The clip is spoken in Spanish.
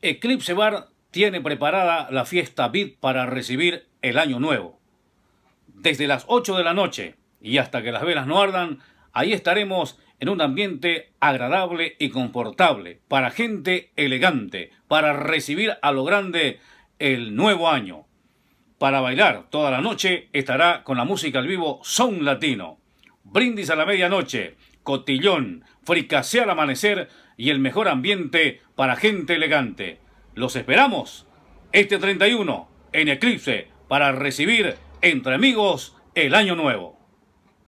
Eclipse Bar tiene preparada la fiesta VIP para recibir el año nuevo. Desde las 8 de la noche y hasta que las velas no ardan, ahí estaremos en un ambiente agradable y confortable, para gente elegante, para recibir a lo grande el nuevo año. Para bailar toda la noche estará con la música al vivo Son Latino. Brindis a la medianoche, cotillón, fricasear al amanecer y el mejor ambiente para gente elegante. Los esperamos este 31 en Eclipse para recibir entre amigos el año nuevo.